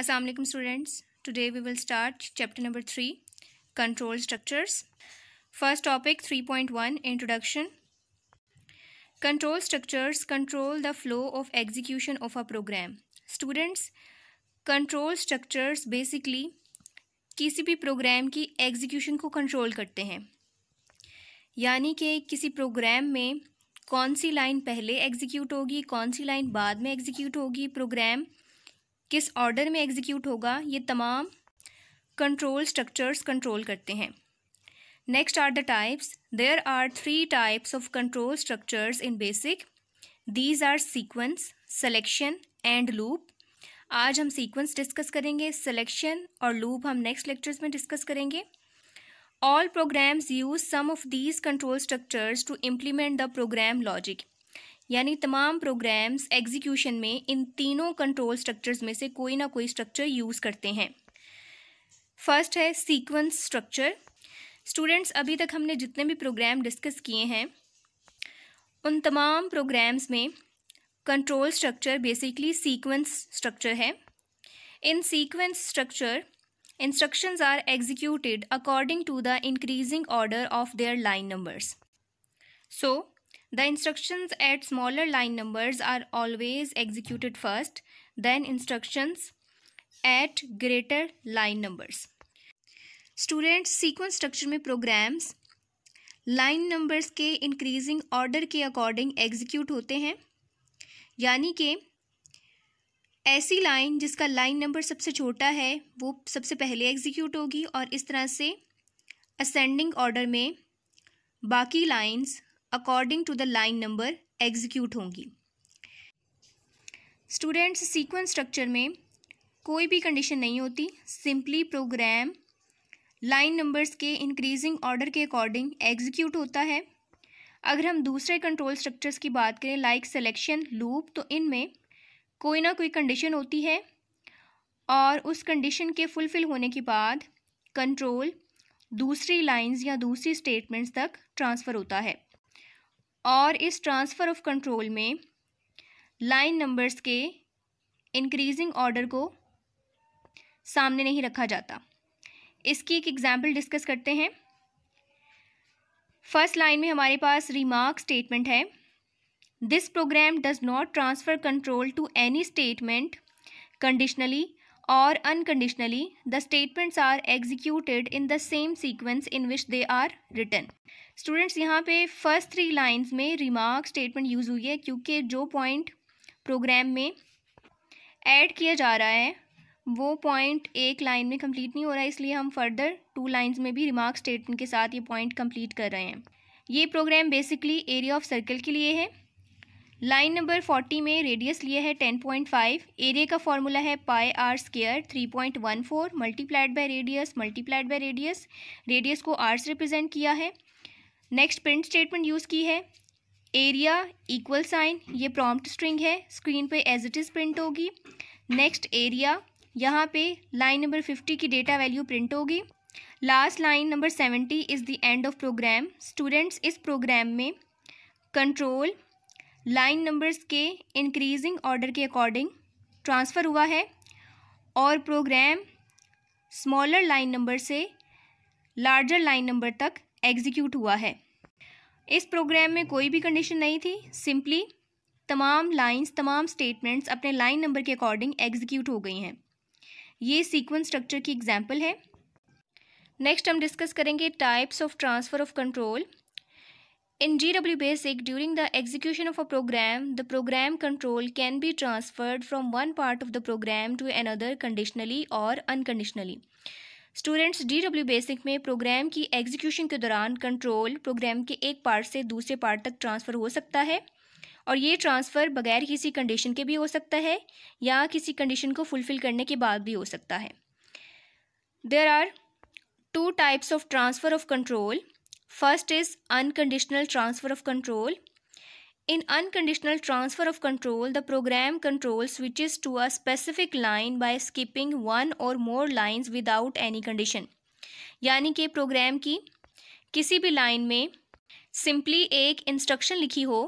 Aslam students today we will start chapter number three control structures first topic three point one introduction control structures control the flow of execution of a program students control structures basically किसी भी programme की execution को control करते हैं यानी कि किसी programme में कौन सी लाइन पहले एग्जीक्यूट होगी कौन सी लाइन बाद में एग्जीक्यूट होगी प्रोग्राम किस ऑर्डर में एग्जीक्यूट होगा ये तमाम कंट्रोल स्ट्रक्चर्स कंट्रोल करते हैं next are the types there are three types of control structures in basic these are sequence selection and loop आज हम सीक्वेंस डिस्कस करेंगे सेलेक्शन और लूप हम नेक्स्ट लेक्चर्स में डिस्कस करेंगे all programs use some of these control structures to implement the program logic यानी तमाम programmes execution में इन तीनों कंट्रोल स्ट्रक्चर्स में से कोई ना कोई स्ट्रक्चर यूज़ करते हैं फर्स्ट है सीक्वेंस स्ट्रक्चर स्टूडेंट्स अभी तक हमने जितने भी प्रोग्राम डिस्कस किए हैं उन तमाम प्रोग्राम्स में control structure basically sequence structure है in sequence structure instructions are executed according to the increasing order of their line numbers so The instruction at smaller line numbers are always executed first than instructions at greater line numbers. Students sequence structure में programs line numbers के increasing order के according execute होते हैं यानी कि ऐसी line जिसका line number सबसे छोटा है वो सबसे पहले एग्जीक्यूट होगी और इस तरह से असेंडिंग ऑर्डर में बाकी lines according to the line number execute होंगी स्टूडेंट्स सीक्वेंस स्ट्रक्चर में कोई भी कंडीशन नहीं होती सिंपली प्रोग्राम लाइन नंबर्स के इंक्रीजिंग ऑर्डर के अकॉर्डिंग एग्जीक्यूट होता है अगर हम दूसरे कंट्रोल स्ट्रक्चर्स की बात करें लाइक सिलेक्शन लूप तो इनमें कोई ना कोई कंडीशन होती है और उस कंडीशन के फुलफ़िल होने के बाद कंट्रोल दूसरी लाइंस या दूसरी स्टेटमेंट्स तक ट्रांसफ़र होता है और इस ट्रांसफ़र ऑफ कंट्रोल में लाइन नंबर्स के इंक्रीजिंग ऑर्डर को सामने नहीं रखा जाता इसकी एक एग्ज़ाम्पल डिस्कस करते हैं फर्स्ट लाइन में हमारे पास रिमार्क स्टेटमेंट है this program does not transfer control to any statement conditionally or unconditionally, the statements are executed in the same sequence in which they are written. Students यहाँ पे first three lines में remark statement use हुई है क्योंकि जो point programme में add किया जा रहा है वो पॉइंट एक लाइन में कंप्लीट नहीं हो रहा है इसलिए हम फर्दर टू लाइंस में भी रिमार्क स्टेटमेंट के साथ ये पॉइंट कंप्लीट कर रहे हैं ये program basically area of circle के लिए है लाइन नंबर फोर्टी में रेडियस लिया है टेन पॉइंट फाइव एरिया का फॉर्मूला है pi r square three point one four multiplied by radius multiplied by radius radius को आर से रिप्रेजेंट किया है नेक्स्ट प्रिंट स्टेटमेंट यूज़ की है एरिया इक्वल साइन ये प्रॉम्प्ट स्ट्रिंग है स्क्रीन पे एज इट इज़ प्रिंट होगी नेक्स्ट एरिया यहाँ पे लाइन नंबर फिफ्टी की डेटा वैल्यू प्रिंट होगी last line number seventy is the end of program students इस प्रोग्राम में कंट्रोल लाइन नंबर्स के इंक्रीजिंग ऑर्डर के अकॉर्डिंग ट्रांसफ़र हुआ है और प्रोग्राम स्मॉलर लाइन नंबर से लार्जर लाइन नंबर तक एग्जीक्यूट हुआ है इस प्रोग्राम में कोई भी कंडीशन नहीं थी सिंपली तमाम लाइंस तमाम स्टेटमेंट्स अपने लाइन नंबर के अकॉर्डिंग एग्जीक्यूट हो गई हैं ये सीक्वेंस स्ट्रक्चर की एग्जाम्पल है नेक्स्ट हम डिस्कस करेंगे types of transfer of control In GW Basic, during the execution of a program, the program control can be transferred from one part of the program to another conditionally or unconditionally. Students D W BASIC में प्रोग्राम की execution के दौरान control programme के एक part से दूसरे part तक ट्रांसफ़र हो सकता है और ये ट्रांसफ़र बगैर किसी कंडीशन के भी हो सकता है या किसी कंडीशन को फुलफ़िल करने के बाद भी हो सकता है there are two types of transfer of control First is unconditional transfer of control. In unconditional transfer of control, the program control switches to a specific line by skipping one or more lines without any condition. यानी कि programme की किसी भी line में simply एक instruction लिखी हो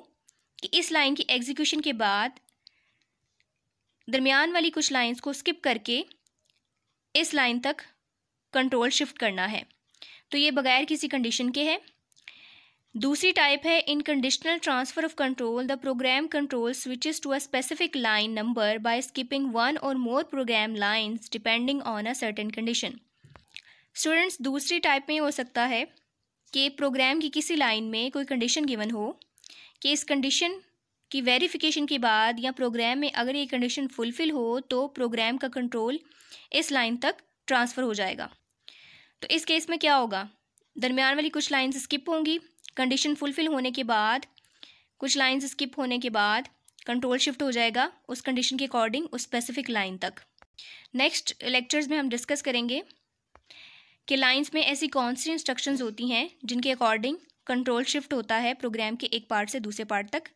कि इस लाइन की एग्जीक्यूशन के बाद दरमियान वाली कुछ लाइंस को स्किप करके इस लाइन तक कंट्रोल शिफ्ट करना है तो ये बगैर किसी कंडीशन के है दूसरी टाइप है इन conditional transfer of control the program control switches to a specific line number by skipping one और more program lines depending on a certain condition students दूसरी टाइप में हो सकता है कि प्रोग्राम की किसी लाइन में कोई कंडीशन गिवन हो कि इस कंडीशन की वेरिफिकेशन के बाद या प्रोग्राम में अगर ये कंडीशन फुलफिल हो तो प्रोग्राम का कंट्रोल इस लाइन तक ट्रांसफ़र हो जाएगा तो इस केस में क्या होगा दरमियान वाली कुछ लाइन्स स्किप होंगी कंडीशन फुलफ़िल होने के बाद कुछ लाइन्स स्किप होने के बाद कंट्रोल शिफ्ट हो जाएगा उस कंडीशन के अकॉर्डिंग उस स्पेसिफिक लाइन तक नेक्स्ट लेक्चर्स में हम डिस्कस करेंगे कि लाइंस में ऐसी कौन सी इंस्ट्रक्शंस होती हैं जिनके अकॉर्डिंग कंट्रोल शिफ्ट होता है प्रोग्राम के एक पार्ट से दूसरे पार्ट तक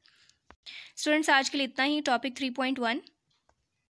स्टूडेंट्स आज के लिए इतना ही टॉपिक थ्री पॉइंट वन